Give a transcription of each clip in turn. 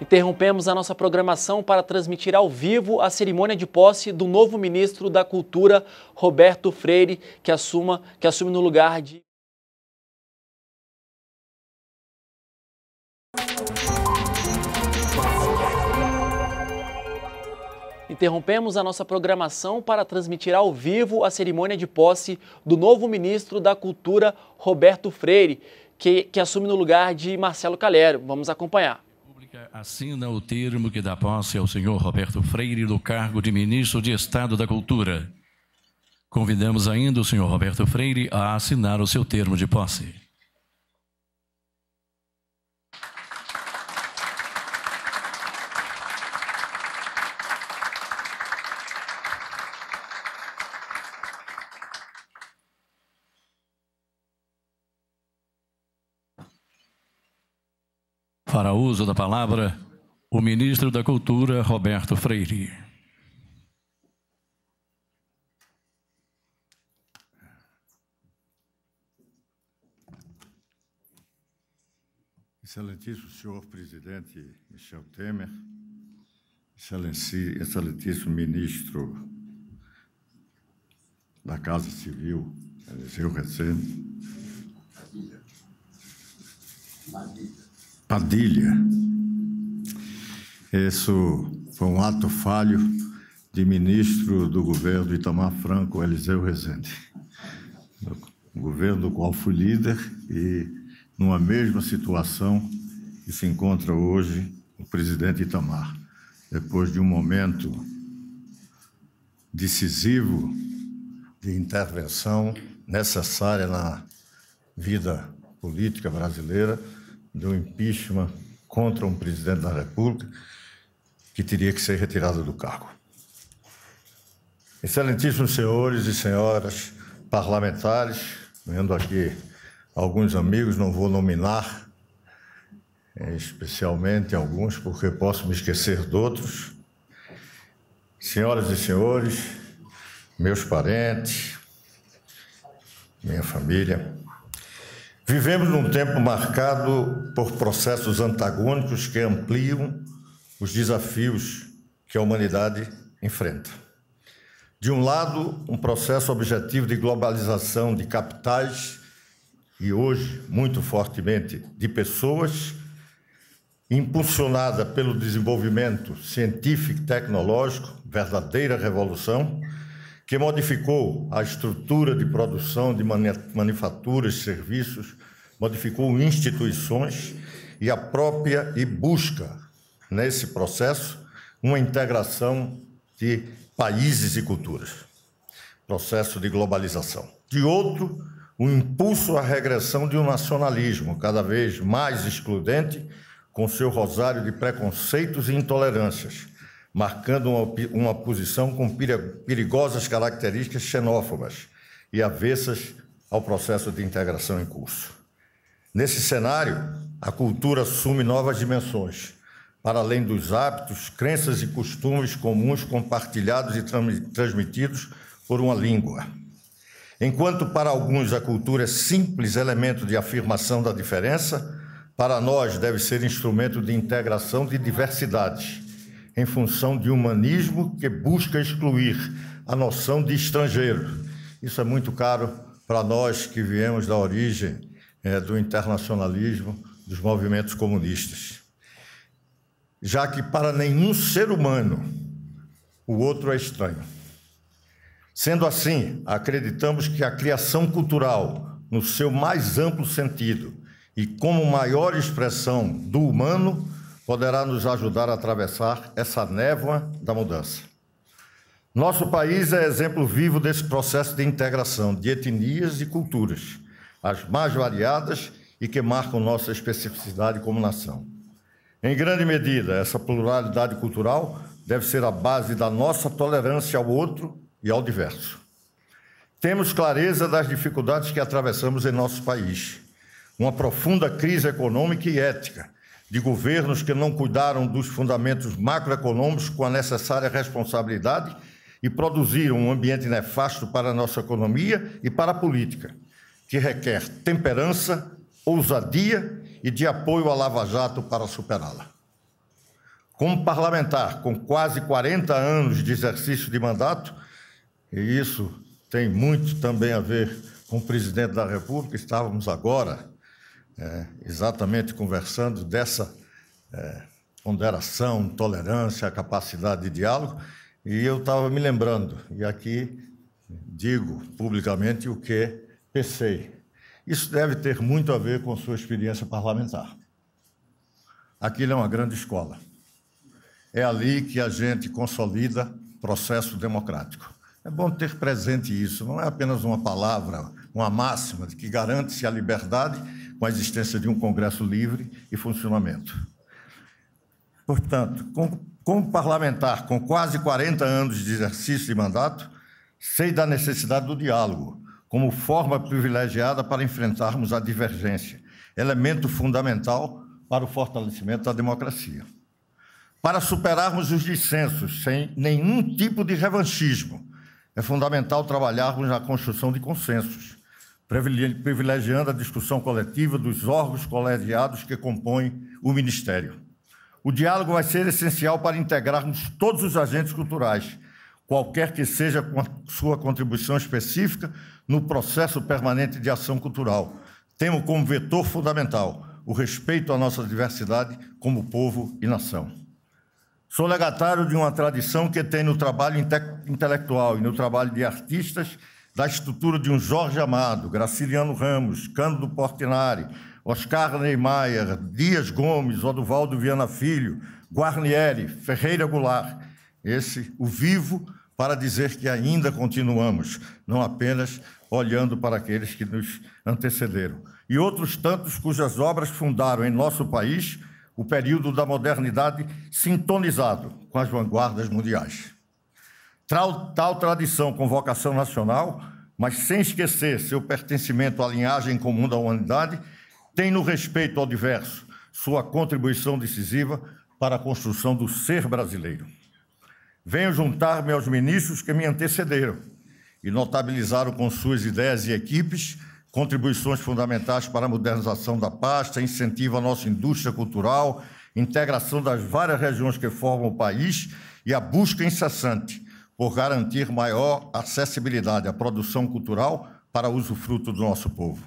Interrompemos a nossa programação para transmitir ao vivo a cerimônia de posse do novo ministro da Cultura, Roberto Freire, que, assuma, que assume no lugar de. Interrompemos a nossa programação para transmitir ao vivo a cerimônia de posse do novo ministro da Cultura, Roberto Freire, que, que assume no lugar de Marcelo Calero. Vamos acompanhar. Assina o termo que dá posse ao senhor Roberto Freire do cargo de ministro de Estado da Cultura. Convidamos ainda o senhor Roberto Freire a assinar o seu termo de posse. Para uso da palavra, o ministro da Cultura, Roberto Freire. Excelentíssimo senhor presidente Michel Temer, excelentíssimo ministro da Casa Civil, Eliseu Maravilha. Maravilha. Padilha. Isso foi um ato falho de ministro do governo Itamar Franco, Eliseu Rezende. governo do qual fui líder e, numa mesma situação que se encontra hoje o presidente Itamar. Depois de um momento decisivo de intervenção necessária na vida política brasileira, do impeachment contra um presidente da República que teria que ser retirado do cargo. Excelentíssimos senhores e senhoras parlamentares, vendo aqui alguns amigos, não vou nominar eh, especialmente alguns, porque posso me esquecer de outros. Senhoras e senhores, meus parentes, minha família, Vivemos num tempo marcado por processos antagônicos que ampliam os desafios que a humanidade enfrenta. De um lado, um processo objetivo de globalização de capitais e hoje, muito fortemente, de pessoas, impulsionada pelo desenvolvimento científico e tecnológico, verdadeira revolução, que modificou a estrutura de produção de manufaturas, serviços, modificou instituições e a própria e busca nesse processo uma integração de países e culturas. Processo de globalização. De outro, o impulso à regressão de um nacionalismo cada vez mais excludente, com seu rosário de preconceitos e intolerâncias, marcando uma, uma posição com perigosas características xenófobas e avessas ao processo de integração em curso. Nesse cenário, a cultura assume novas dimensões, para além dos hábitos, crenças e costumes comuns compartilhados e transmitidos por uma língua. Enquanto para alguns a cultura é simples elemento de afirmação da diferença, para nós deve ser instrumento de integração de diversidades em função de humanismo que busca excluir a noção de estrangeiro. Isso é muito caro para nós que viemos da origem é, do internacionalismo, dos movimentos comunistas. Já que para nenhum ser humano o outro é estranho. Sendo assim, acreditamos que a criação cultural, no seu mais amplo sentido e como maior expressão do humano, poderá nos ajudar a atravessar essa névoa da mudança. Nosso país é exemplo vivo desse processo de integração de etnias e culturas, as mais variadas e que marcam nossa especificidade como nação. Em grande medida, essa pluralidade cultural deve ser a base da nossa tolerância ao outro e ao diverso. Temos clareza das dificuldades que atravessamos em nosso país. Uma profunda crise econômica e ética, de governos que não cuidaram dos fundamentos macroeconômicos com a necessária responsabilidade e produziram um ambiente nefasto para a nossa economia e para a política, que requer temperança, ousadia e de apoio à Lava Jato para superá-la. Como parlamentar, com quase 40 anos de exercício de mandato, e isso tem muito também a ver com o presidente da República, estávamos agora é, exatamente conversando dessa é, ponderação, tolerância, capacidade de diálogo, e eu estava me lembrando, e aqui digo publicamente o que pensei. Isso deve ter muito a ver com sua experiência parlamentar. Aquilo é uma grande escola. É ali que a gente consolida processo democrático. É bom ter presente isso, não é apenas uma palavra, uma máxima de que garante-se a liberdade com a existência de um Congresso livre e funcionamento. Portanto, como parlamentar com quase 40 anos de exercício de mandato, sei da necessidade do diálogo como forma privilegiada para enfrentarmos a divergência, elemento fundamental para o fortalecimento da democracia. Para superarmos os dissensos sem nenhum tipo de revanchismo, é fundamental trabalharmos na construção de consensos, privilegiando a discussão coletiva dos órgãos colegiados que compõem o Ministério. O diálogo vai ser essencial para integrarmos todos os agentes culturais, qualquer que seja sua contribuição específica no processo permanente de ação cultural. Temos como vetor fundamental o respeito à nossa diversidade como povo e nação. Sou legatário de uma tradição que tem no trabalho intelectual e no trabalho de artistas da estrutura de um Jorge Amado, Graciliano Ramos, Cândido Portinari, Oscar Neymar, Dias Gomes, Oduvaldo Viana Filho, Guarnieri, Ferreira Goulart. Esse, o vivo, para dizer que ainda continuamos, não apenas olhando para aqueles que nos antecederam. E outros tantos cujas obras fundaram em nosso país o período da modernidade sintonizado com as vanguardas mundiais tal, tal tradição com vocação nacional, mas sem esquecer seu pertencimento à linhagem comum da humanidade, tem no respeito ao diverso sua contribuição decisiva para a construção do ser brasileiro. Venho juntar-me aos ministros que me antecederam e notabilizaram com suas ideias e equipes contribuições fundamentais para a modernização da pasta, incentivo à nossa indústria cultural, integração das várias regiões que formam o país e a busca incessante por garantir maior acessibilidade à produção cultural para usufruto do nosso povo.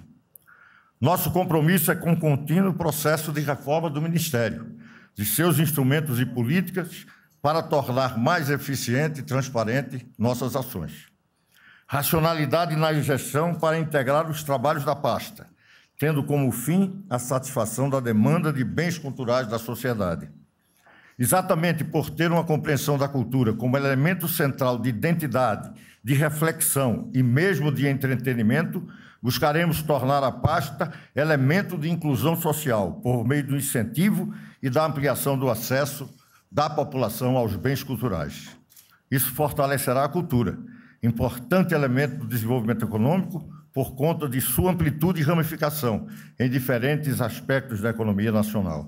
Nosso compromisso é com o contínuo processo de reforma do Ministério, de seus instrumentos e políticas, para tornar mais eficiente e transparente nossas ações. Racionalidade na gestão para integrar os trabalhos da pasta, tendo como fim a satisfação da demanda de bens culturais da sociedade Exatamente por ter uma compreensão da cultura como elemento central de identidade, de reflexão e mesmo de entretenimento, buscaremos tornar a pasta elemento de inclusão social por meio do incentivo e da ampliação do acesso da população aos bens culturais. Isso fortalecerá a cultura, importante elemento do desenvolvimento econômico por conta de sua amplitude e ramificação em diferentes aspectos da economia nacional.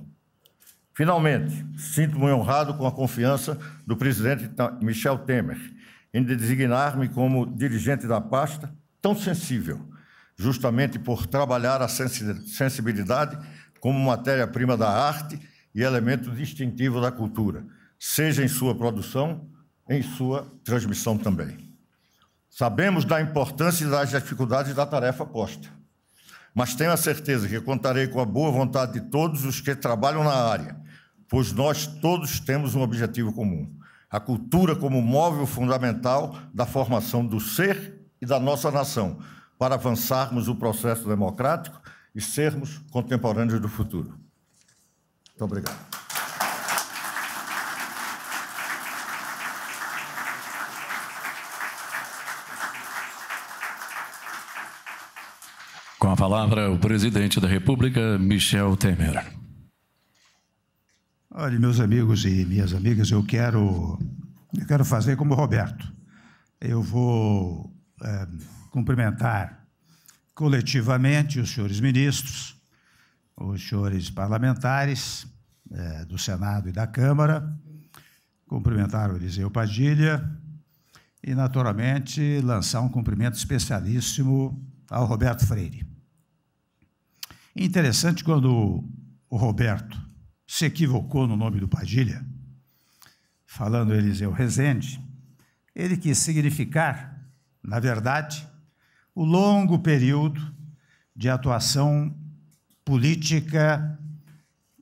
Finalmente, sinto-me honrado com a confiança do presidente Michel Temer em designar-me como dirigente da pasta tão sensível, justamente por trabalhar a sensibilidade como matéria-prima da arte e elemento distintivo da cultura, seja em sua produção, em sua transmissão também. Sabemos da importância e das dificuldades da tarefa posta, mas tenho a certeza que contarei com a boa vontade de todos os que trabalham na área pois nós todos temos um objetivo comum: a cultura como móvel fundamental da formação do ser e da nossa nação, para avançarmos o processo democrático e sermos contemporâneos do futuro. Muito obrigado. Com a palavra, o presidente da República, Michel Temer. Olha, meus amigos e minhas amigas, eu quero, eu quero fazer como o Roberto. Eu vou é, cumprimentar coletivamente os senhores ministros, os senhores parlamentares é, do Senado e da Câmara, cumprimentar o Eliseu Padilha e, naturalmente, lançar um cumprimento especialíssimo ao Roberto Freire. Interessante quando o Roberto se equivocou no nome do Padilha, falando Eliseu Rezende, ele quis significar, na verdade, o longo período de atuação política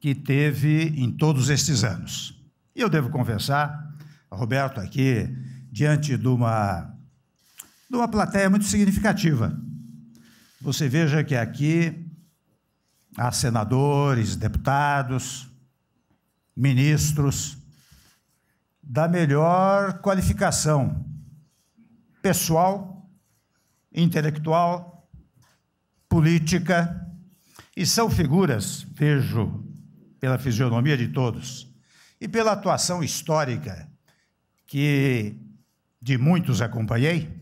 que teve em todos estes anos. E eu devo confessar, Roberto, aqui, diante de uma, de uma plateia muito significativa. Você veja que aqui há senadores, deputados, ministros, da melhor qualificação pessoal, intelectual, política, e são figuras, vejo pela fisionomia de todos e pela atuação histórica que de muitos acompanhei,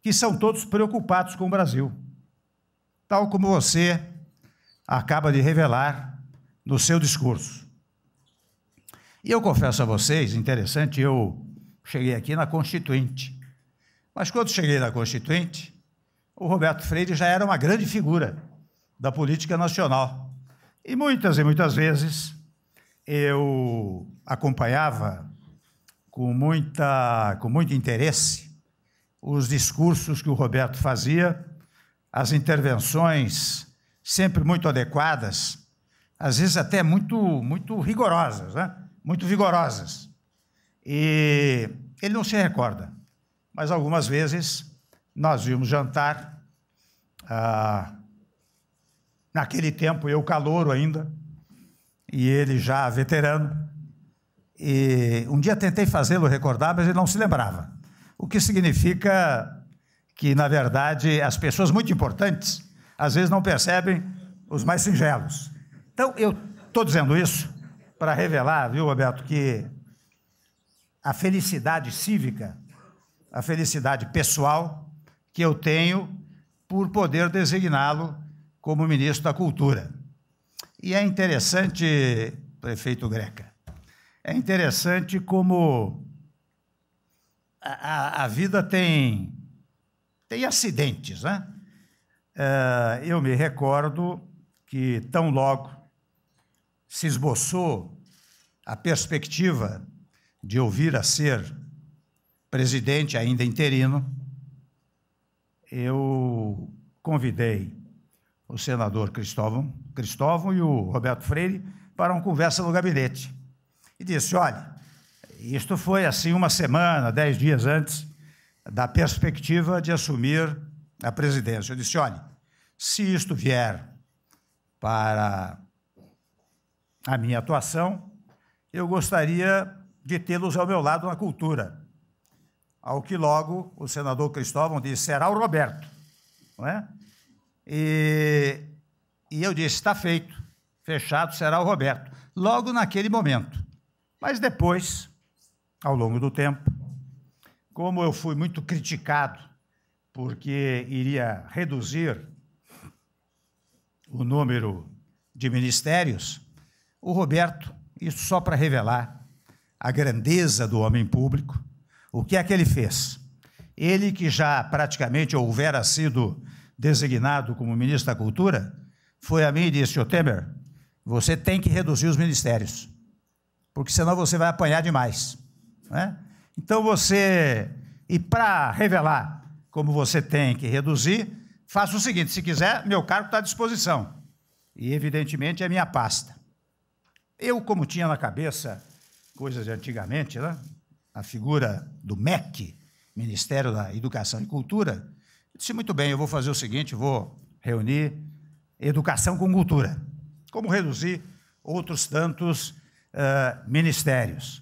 que são todos preocupados com o Brasil, tal como você acaba de revelar no seu discurso. E eu confesso a vocês, interessante, eu cheguei aqui na Constituinte. Mas quando cheguei na Constituinte, o Roberto Freire já era uma grande figura da política nacional. E muitas e muitas vezes eu acompanhava com, muita, com muito interesse os discursos que o Roberto fazia, as intervenções sempre muito adequadas, às vezes até muito, muito rigorosas, né? muito vigorosas. E ele não se recorda, mas algumas vezes nós vimos jantar. Ah, naquele tempo eu calouro ainda, e ele já veterano. E um dia tentei fazê-lo recordar, mas ele não se lembrava. O que significa que, na verdade, as pessoas muito importantes às vezes não percebem os mais singelos. Então, eu estou dizendo isso para revelar, viu, Roberto, que a felicidade cívica, a felicidade pessoal que eu tenho por poder designá-lo como ministro da Cultura. E é interessante, prefeito Greca, é interessante como a, a vida tem, tem acidentes, né? Eh, eu me recordo que tão logo se esboçou a perspectiva de ouvir a ser presidente ainda interino, eu convidei o senador Cristóvão, Cristóvão e o Roberto Freire para uma conversa no gabinete. E disse: olha, isto foi assim uma semana, dez dias antes da perspectiva de assumir a presidência. Eu disse: olha, se isto vier para a minha atuação, eu gostaria de tê-los ao meu lado na cultura. Ao que logo o senador Cristóvão disse: será o Roberto. Não é? e, e eu disse: está feito, fechado será o Roberto. Logo naquele momento. Mas depois, ao longo do tempo, como eu fui muito criticado porque iria reduzir o número de ministérios, o Roberto, isso só para revelar a grandeza do homem público, o que é que ele fez? Ele que já praticamente houvera sido designado como ministro da Cultura, foi a mim e disse: Ô Temer, você tem que reduzir os ministérios, porque senão você vai apanhar demais. Né? Então você. E para revelar como você tem que reduzir, faça o seguinte: se quiser, meu cargo está à disposição. E, evidentemente, é minha pasta. Eu, como tinha na cabeça coisas de antigamente, né? a figura do MEC, Ministério da Educação e Cultura, disse: muito bem, eu vou fazer o seguinte, vou reunir educação com cultura. Como reduzir outros tantos uh, ministérios.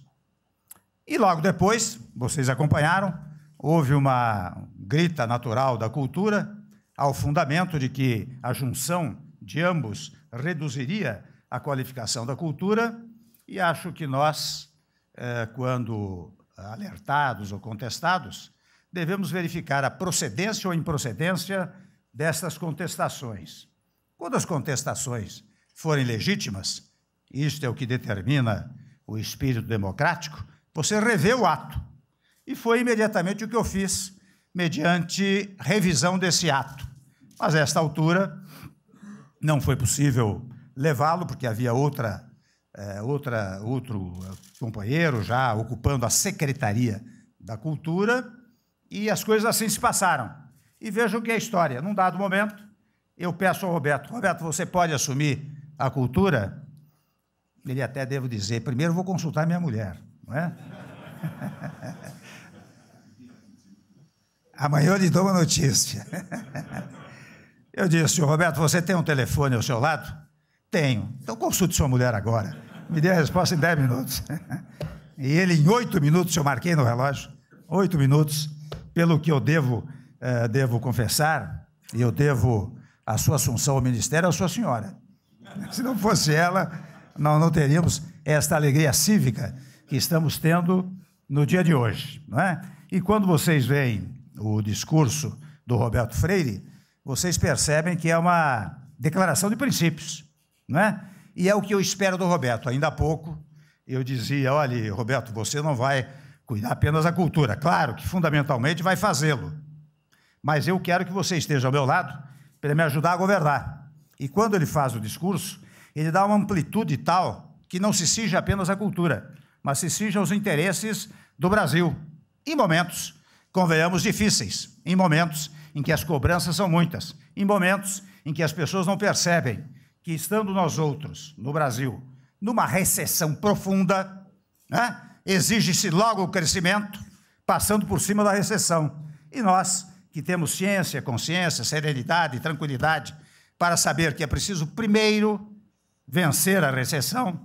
E logo depois, vocês acompanharam, houve uma grita natural da cultura ao fundamento de que a junção de ambos reduziria a qualificação da cultura, e acho que nós, eh, quando alertados ou contestados, devemos verificar a procedência ou improcedência destas contestações. Quando as contestações forem legítimas, isto é o que determina o espírito democrático, você revê o ato. E foi imediatamente o que eu fiz, mediante revisão desse ato. Mas, a esta altura, não foi possível levá-lo, porque havia outra, é, outra, outro eh, companheiro já ocupando a Secretaria da Cultura, e as coisas assim se passaram. E vejam que é a história. Num dado momento, eu peço ao Roberto: Roberto, você pode assumir a cultura? Ele até devo dizer: primeiro vou consultar minha mulher, não é? Amanhã eu lhe dou uma notícia. Eu disse, Roberto, você tem um telefone ao seu lado? Tenho. Então consulte sua mulher agora. Me dê a resposta em 10 minutos. E ele, em 8 minutos, eu marquei no relógio, 8 minutos, pelo que eu devo, eh, devo confessar, e eu devo a sua assunção ao ministério à sua senhora. Se não fosse ela, nós não teríamos esta alegria cívica que estamos tendo no dia de hoje, não é? E quando vocês veem o discurso do Roberto Freire, vocês percebem que é uma declaração de princípios não é? E é o que eu espero do Roberto. Ainda há pouco eu dizia: olha, Roberto, você não vai cuidar apenas da cultura. Claro que fundamentalmente vai fazê-lo. Mas eu quero que você esteja ao meu lado para me ajudar a governar. E quando ele faz o discurso, ele dá uma amplitude tal que não se cinge apenas à cultura, mas se cinge aos interesses do Brasil. Em momentos, convenhamos, difíceis, em momentos em que as cobranças são muitas, em momentos em que as pessoas não percebem que estando nós outros, no Brasil, numa recessão profunda, né? exige-se logo o crescimento, passando por cima da recessão. E nós, que temos ciência, consciência, serenidade, tranquilidade, para saber que é preciso primeiro vencer a recessão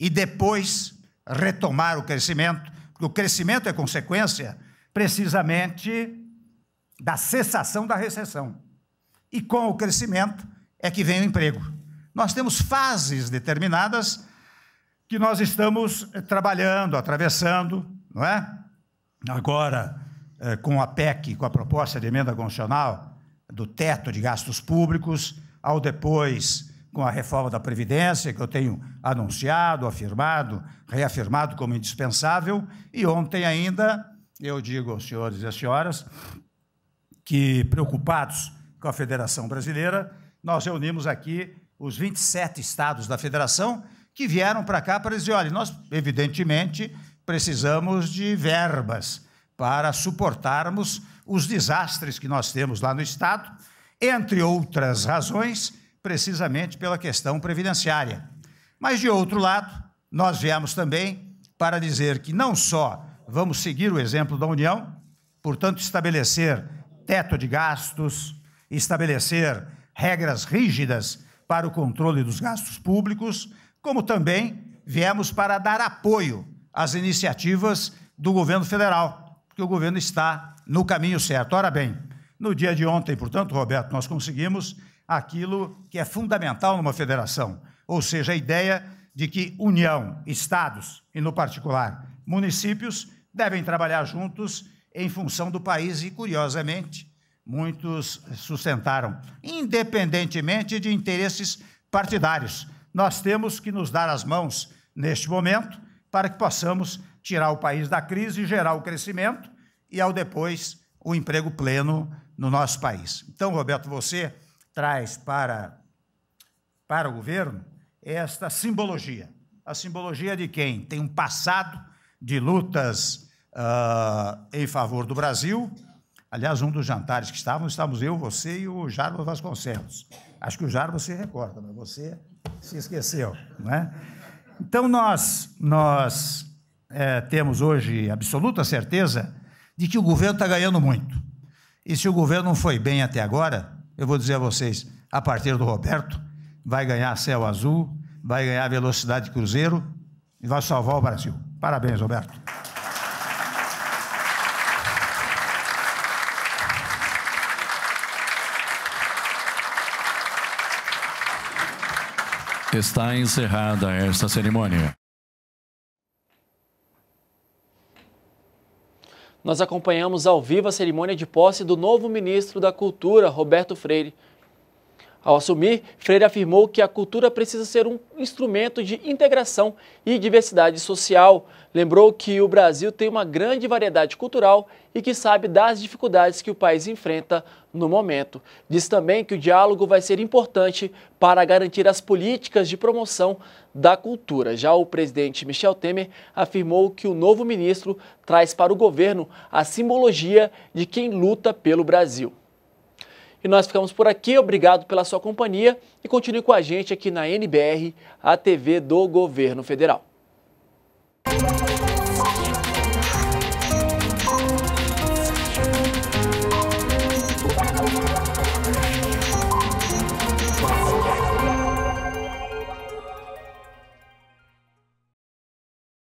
e depois retomar o crescimento, porque o crescimento é consequência precisamente da cessação da recessão. E com o crescimento é que vem o emprego. Nós temos fases determinadas que nós estamos eh, trabalhando, atravessando, não é? Agora, eh, com a PEC, com a proposta de emenda constitucional do teto de gastos públicos, ao depois com a reforma da Previdência, que eu tenho anunciado, afirmado, reafirmado como indispensável, e ontem ainda eu digo aos senhores e às senhoras que, preocupados com a Federação Brasileira, nós reunimos aqui os 27 estados da federação, que vieram para cá para dizer: olha, nós, evidentemente, precisamos de verbas para suportarmos os desastres que nós temos lá no estado, entre outras razões, precisamente pela questão previdenciária. Mas, de outro lado, nós viemos também para dizer que não só vamos seguir o exemplo da União, portanto, estabelecer teto de gastos, estabelecer regras rígidas para o controle dos gastos públicos, como também viemos para dar apoio às iniciativas do governo federal, porque o governo está no caminho certo. Ora bem, no dia de ontem, portanto, Roberto, nós conseguimos aquilo que é fundamental numa federação, ou seja, a ideia de que União, Estados e, no particular, municípios devem trabalhar juntos em função do país e, curiosamente, muitos sustentaram, independentemente de interesses partidários. Nós temos que nos dar as mãos neste momento para que possamos tirar o país da crise, e gerar o crescimento e, ao depois, o emprego pleno no nosso país. Então, Roberto, você traz para, para o governo esta simbologia. A simbologia de quem tem um passado de lutas uh, em favor do Brasil, Aliás, um dos jantares que estávamos, estávamos eu, você e o Jarbas Vasconcelos. Acho que o Jarbas se recorda, mas você se esqueceu, não é? Então, nós, nós é, temos hoje absoluta certeza de que o governo está ganhando muito. E se o governo não foi bem até agora, eu vou dizer a vocês, a partir do Roberto, vai ganhar céu azul, vai ganhar velocidade cruzeiro e vai salvar o Brasil. Parabéns, Roberto. Está encerrada esta cerimônia. Nós acompanhamos ao vivo a cerimônia de posse do novo ministro da Cultura, Roberto Freire, ao assumir, Freire afirmou que a cultura precisa ser um instrumento de integração e diversidade social. Lembrou que o Brasil tem uma grande variedade cultural e que sabe das dificuldades que o país enfrenta no momento. Diz também que o diálogo vai ser importante para garantir as políticas de promoção da cultura. Já o presidente Michel Temer afirmou que o novo ministro traz para o governo a simbologia de quem luta pelo Brasil. E nós ficamos por aqui. Obrigado pela sua companhia e continue com a gente aqui na NBR, a TV do Governo Federal.